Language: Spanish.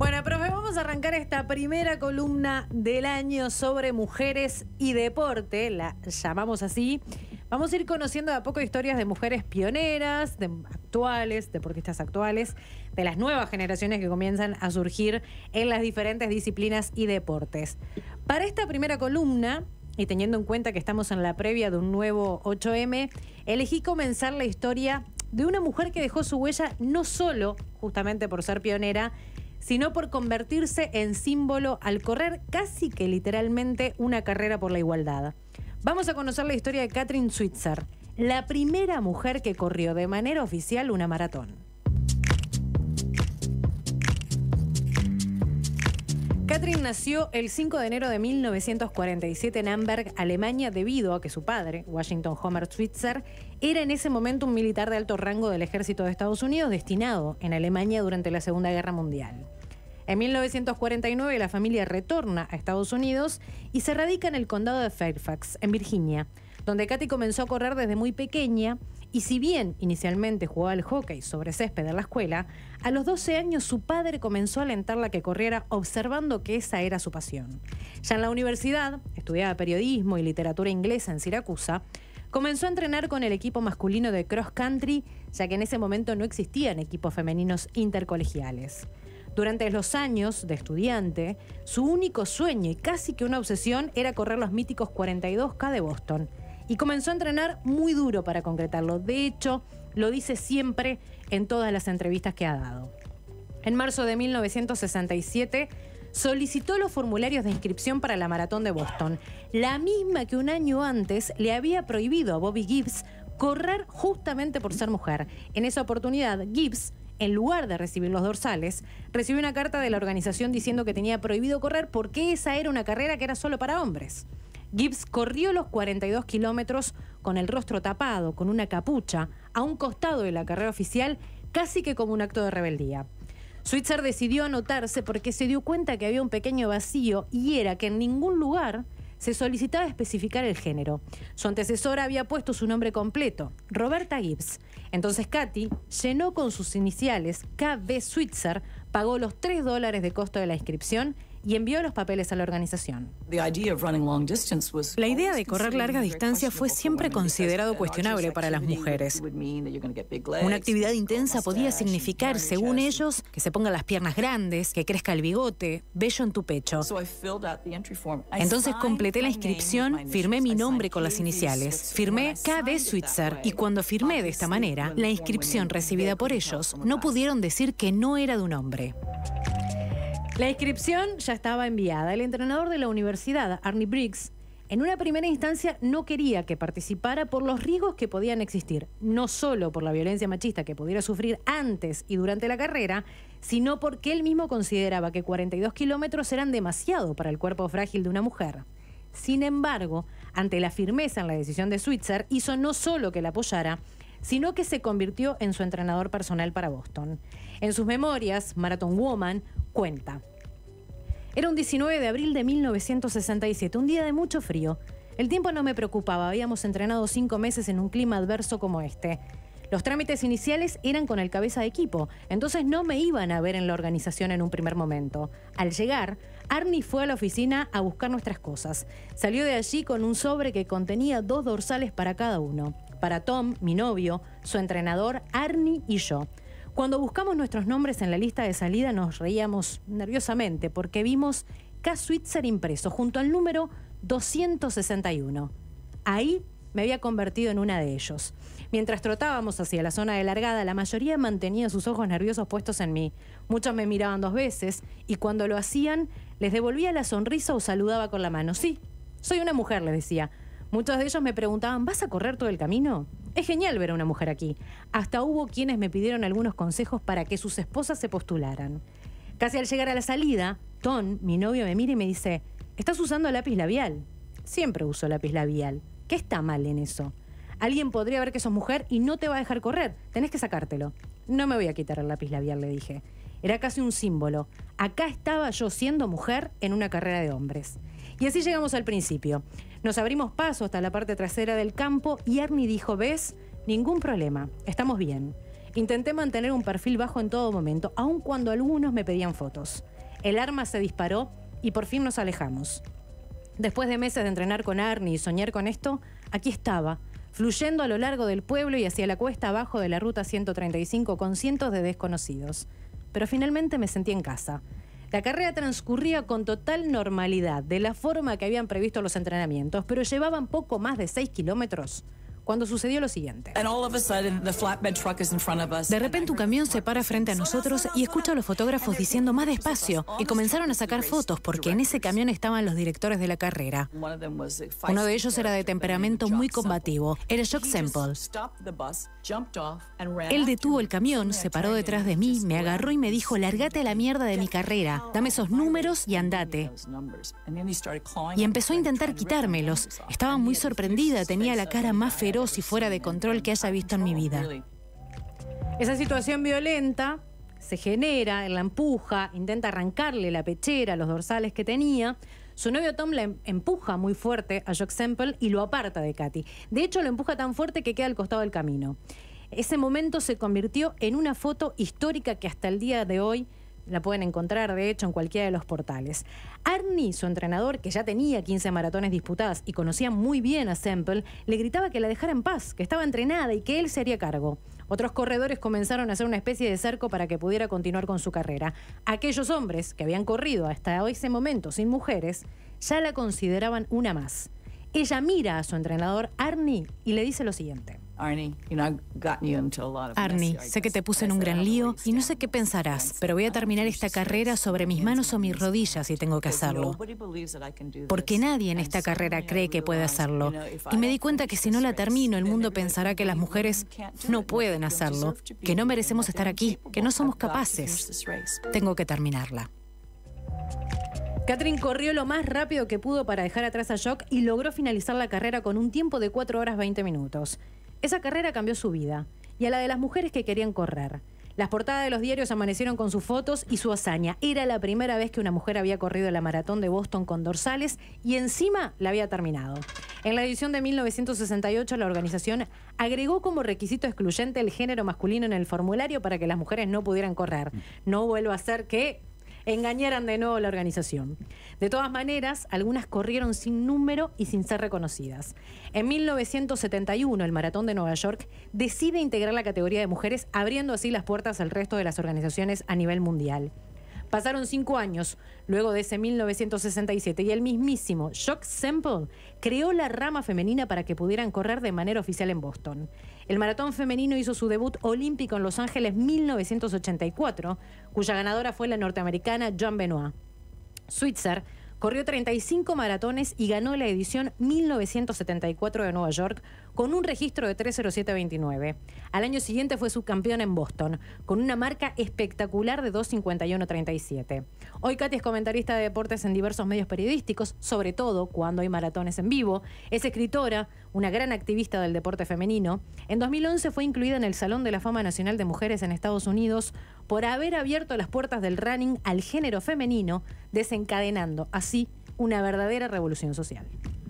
Bueno, profe, vamos a arrancar esta primera columna del año sobre mujeres y deporte, la llamamos así. Vamos a ir conociendo de a poco historias de mujeres pioneras, de actuales, deportistas actuales, de las nuevas generaciones que comienzan a surgir en las diferentes disciplinas y deportes. Para esta primera columna, y teniendo en cuenta que estamos en la previa de un nuevo 8M, elegí comenzar la historia de una mujer que dejó su huella no solo justamente por ser pionera, sino por convertirse en símbolo al correr casi que literalmente una carrera por la igualdad. Vamos a conocer la historia de Katrin Switzer, la primera mujer que corrió de manera oficial una maratón. Katrin nació el 5 de enero de 1947 en Amberg, Alemania, debido a que su padre, Washington Homer Switzer, era en ese momento un militar de alto rango del ejército de Estados Unidos destinado en Alemania durante la Segunda Guerra Mundial. En 1949 la familia retorna a Estados Unidos y se radica en el condado de Fairfax, en Virginia, donde Katy comenzó a correr desde muy pequeña y si bien inicialmente jugaba al hockey sobre césped en la escuela, a los 12 años su padre comenzó a alentarla a que corriera observando que esa era su pasión. Ya en la universidad, estudiaba periodismo y literatura inglesa en Siracusa, comenzó a entrenar con el equipo masculino de cross country, ya que en ese momento no existían equipos femeninos intercolegiales. Durante los años de estudiante, su único sueño y casi que una obsesión era correr los míticos 42K de Boston, y comenzó a entrenar muy duro para concretarlo. De hecho, lo dice siempre en todas las entrevistas que ha dado. En marzo de 1967 solicitó los formularios de inscripción para la maratón de Boston, la misma que un año antes le había prohibido a Bobby Gibbs correr justamente por ser mujer. En esa oportunidad, Gibbs, en lugar de recibir los dorsales, recibió una carta de la organización diciendo que tenía prohibido correr porque esa era una carrera que era solo para hombres. Gibbs corrió los 42 kilómetros con el rostro tapado, con una capucha, a un costado de la carrera oficial, casi que como un acto de rebeldía. Switzer decidió anotarse porque se dio cuenta que había un pequeño vacío y era que en ningún lugar se solicitaba especificar el género. Su antecesora había puesto su nombre completo, Roberta Gibbs. Entonces Katy llenó con sus iniciales KB Switzer, pagó los 3 dólares de costo de la inscripción y envió los papeles a la organización. La idea de correr larga distancia fue siempre considerado cuestionable para las mujeres. Una actividad intensa podía significar, según ellos, que se pongan las piernas grandes, que crezca el bigote, vello en tu pecho. Entonces completé la inscripción, firmé mi nombre con las iniciales, firmé KD Switzer y cuando firmé de esta manera, la inscripción recibida por ellos no pudieron decir que no era de un hombre. La inscripción ya estaba enviada. El entrenador de la universidad, Arnie Briggs, en una primera instancia no quería que participara por los riesgos que podían existir, no solo por la violencia machista que pudiera sufrir antes y durante la carrera, sino porque él mismo consideraba que 42 kilómetros eran demasiado para el cuerpo frágil de una mujer. Sin embargo, ante la firmeza en la decisión de Switzer, hizo no solo que la apoyara, sino que se convirtió en su entrenador personal para Boston. En sus memorias, Marathon Woman cuenta. Era un 19 de abril de 1967, un día de mucho frío. El tiempo no me preocupaba, habíamos entrenado cinco meses en un clima adverso como este. Los trámites iniciales eran con el cabeza de equipo, entonces no me iban a ver en la organización en un primer momento. Al llegar, Arnie fue a la oficina a buscar nuestras cosas. Salió de allí con un sobre que contenía dos dorsales para cada uno, para Tom, mi novio, su entrenador, Arnie y yo. Cuando buscamos nuestros nombres en la lista de salida nos reíamos nerviosamente porque vimos K. Switzer impreso junto al número 261. Ahí me había convertido en una de ellos. Mientras trotábamos hacia la zona de largada, la mayoría mantenía sus ojos nerviosos puestos en mí. Muchos me miraban dos veces y cuando lo hacían les devolvía la sonrisa o saludaba con la mano. Sí, soy una mujer, les decía. Muchos de ellos me preguntaban, ¿vas a correr todo el camino? Es genial ver a una mujer aquí. Hasta hubo quienes me pidieron algunos consejos para que sus esposas se postularan. Casi al llegar a la salida, Ton, mi novio, me mira y me dice, ¿estás usando lápiz labial? Siempre uso lápiz labial. ¿Qué está mal en eso? Alguien podría ver que sos mujer y no te va a dejar correr. Tenés que sacártelo. No me voy a quitar el lápiz labial, le dije. Era casi un símbolo. Acá estaba yo siendo mujer en una carrera de hombres. Y así llegamos al principio. Nos abrimos paso hasta la parte trasera del campo y Ernie dijo, ¿ves? Ningún problema, estamos bien. Intenté mantener un perfil bajo en todo momento, aun cuando algunos me pedían fotos. El arma se disparó y por fin nos alejamos. Después de meses de entrenar con Arnie y soñar con esto, aquí estaba, fluyendo a lo largo del pueblo y hacia la cuesta abajo de la ruta 135 con cientos de desconocidos. Pero finalmente me sentí en casa. La carrera transcurría con total normalidad, de la forma que habían previsto los entrenamientos, pero llevaban poco más de 6 kilómetros cuando sucedió lo siguiente. De repente un camión se para frente a nosotros y escucha a los fotógrafos diciendo más despacio y comenzaron a sacar fotos porque en ese camión estaban los directores de la carrera. Uno de ellos era de temperamento muy combativo, era Jock Semple. Él detuvo el camión, se paró detrás de mí, me agarró y me dijo, largate a la mierda de mi carrera, dame esos números y andate. Y empezó a intentar quitármelos. Estaba muy sorprendida, tenía la cara más feroz si fuera de control que haya visto en mi vida. Esa situación violenta se genera, él la empuja, intenta arrancarle la pechera, los dorsales que tenía. Su novio Tom la em-, empuja muy fuerte a Jock Semple y lo aparta de Katy. De hecho, lo empuja tan fuerte que queda al costado del camino. Ese momento se convirtió en una foto histórica que hasta el día de hoy la pueden encontrar, de hecho, en cualquiera de los portales. Arnie, su entrenador, que ya tenía 15 maratones disputadas y conocía muy bien a Semple, le gritaba que la dejara en paz, que estaba entrenada y que él se haría cargo. Otros corredores comenzaron a hacer una especie de cerco para que pudiera continuar con su carrera. Aquellos hombres que habían corrido hasta ese momento sin mujeres, ya la consideraban una más. Ella mira a su entrenador Arnie y le dice lo siguiente. Arnie, sé que te puse en un gran lío y no sé qué pensarás, pero voy a terminar esta carrera sobre mis manos o mis rodillas si tengo que hacerlo. Porque nadie en esta carrera cree que puede hacerlo. Y me di cuenta que si no la termino, el mundo pensará que las mujeres no pueden hacerlo, que no merecemos estar aquí, que no somos capaces. Tengo que terminarla. Catherine corrió lo más rápido que pudo para dejar atrás a Jock y logró finalizar la carrera con un tiempo de 4 horas 20 minutos. Esa carrera cambió su vida y a la de las mujeres que querían correr. Las portadas de los diarios amanecieron con sus fotos y su hazaña. Era la primera vez que una mujer había corrido la maratón de Boston con dorsales y encima la había terminado. En la edición de 1968 la organización agregó como requisito excluyente el género masculino en el formulario para que las mujeres no pudieran correr. No vuelvo a ser que engañaran de nuevo la organización. De todas maneras, algunas corrieron sin número y sin ser reconocidas. En 1971, el Maratón de Nueva York decide integrar la categoría de mujeres, abriendo así las puertas al resto de las organizaciones a nivel mundial. Pasaron cinco años luego de ese 1967 y el mismísimo shock Semple creó la rama femenina para que pudieran correr de manera oficial en Boston. El maratón femenino hizo su debut olímpico en Los Ángeles 1984, cuya ganadora fue la norteamericana Joan Benoit. Corrió 35 maratones y ganó la edición 1974 de Nueva York con un registro de 307.29. Al año siguiente fue subcampeón en Boston, con una marca espectacular de 2.51.37. Hoy Katy es comentarista de deportes en diversos medios periodísticos, sobre todo cuando hay maratones en vivo. Es escritora, una gran activista del deporte femenino. En 2011 fue incluida en el Salón de la Fama Nacional de Mujeres en Estados Unidos por haber abierto las puertas del running al género femenino, desencadenando a así una verdadera revolución social.